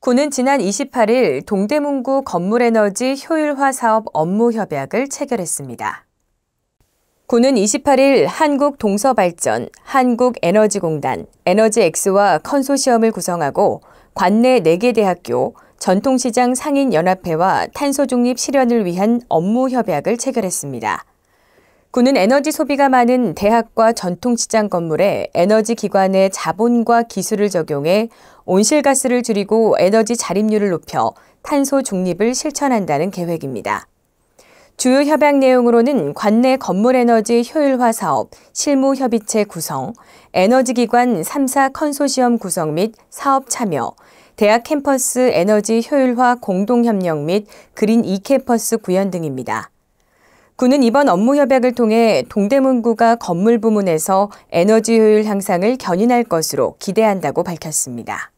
군은 지난 28일 동대문구 건물에너지 효율화 사업 업무 협약을 체결했습니다. 군은 28일 한국동서발전, 한국에너지공단, 에너지엑스와 컨소시엄을 구성하고 관내 4개 대학교, 전통시장 상인연합회와 탄소중립 실현을 위한 업무 협약을 체결했습니다. 군은 에너지 소비가 많은 대학과 전통시장 건물에 에너지 기관의 자본과 기술을 적용해 온실가스를 줄이고 에너지 자립률을 높여 탄소 중립을 실천한다는 계획입니다. 주요 협약 내용으로는 관내 건물 에너지 효율화 사업, 실무 협의체 구성, 에너지 기관 3사 컨소시엄 구성 및 사업 참여, 대학 캠퍼스 에너지 효율화 공동협력 및 그린 이캠퍼스 구현 등입니다. 군은 이번 업무 협약을 통해 동대문구가 건물 부문에서 에너지 효율 향상을 견인할 것으로 기대한다고 밝혔습니다.